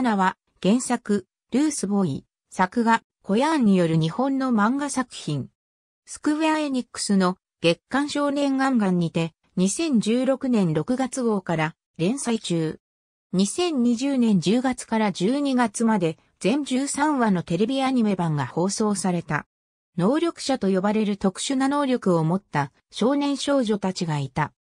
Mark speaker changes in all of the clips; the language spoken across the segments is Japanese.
Speaker 1: カナは原作、ルースボーイ、作画、コヤーンによる日本の漫画作品。スクウェアエニックスの月刊少年ガンガンにて2016年6月号から連載中。2020年10月から12月まで全13話のテレビアニメ版が放送された。能力者と呼ばれる特殊な能力を持った少年少女たちがいた。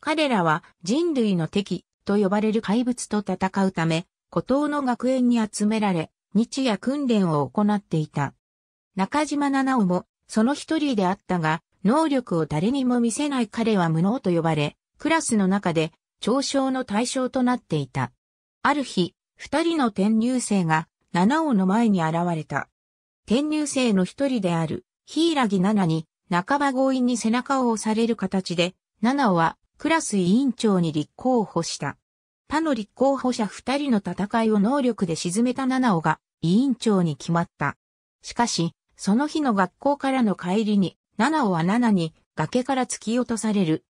Speaker 1: 彼らは人類の敵と呼ばれる怪物と戦うため孤島の学園に集められ、日夜訓練を行っていた。中島七尾も、その一人であったが、能力を誰にも見せない彼は無能と呼ばれ、クラスの中で、嘲笑の対象となっていた。ある日、二人の転入生が、七尾の前に現れた。転入生の一人である、柊ギ七に、半ば強引に背中を押される形で、七尾は、クラス委員長に立候補した。他の立候補者二人の戦いを能力で沈めた七尾が委員長に決まった。しかし、その日の学校からの帰りに、七尾は七に崖から突き落とされる。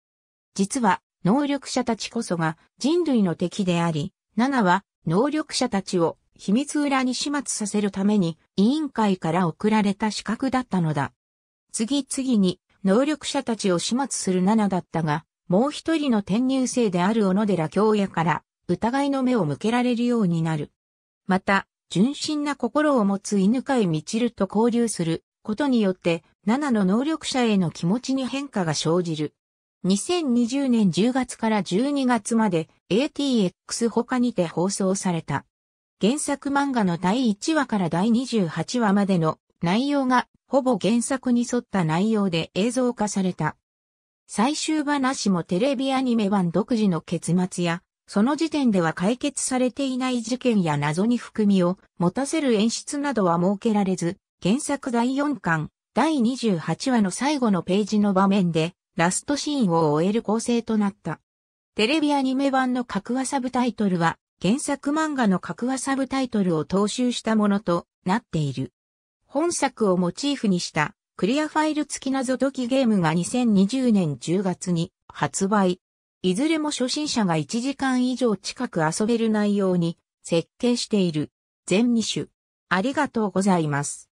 Speaker 1: 実は、能力者たちこそが人類の敵であり、七は能力者たちを秘密裏に始末させるために委員会から送られた資格だったのだ。次々に能力者たちを始末する七だったが、もう一人の転入生である小野寺京也から疑いの目を向けられるようになる。また、純真な心を持つ犬飼みちると交流することによって、7の能力者への気持ちに変化が生じる。2020年10月から12月まで ATX 他にて放送された。原作漫画の第1話から第28話までの内容がほぼ原作に沿った内容で映像化された。最終話もテレビアニメ版独自の結末やその時点では解決されていない事件や謎に含みを持たせる演出などは設けられず、原作第4巻、第28話の最後のページの場面で、ラストシーンを終える構成となった。テレビアニメ版の格和サブタイトルは、原作漫画の格和サブタイトルを踏襲したものとなっている。本作をモチーフにしたクリアファイル付き謎解きゲームが2020年10月に発売。いずれも初心者が1時間以上近く遊べる内容に設計している。全2種。ありがとうございます。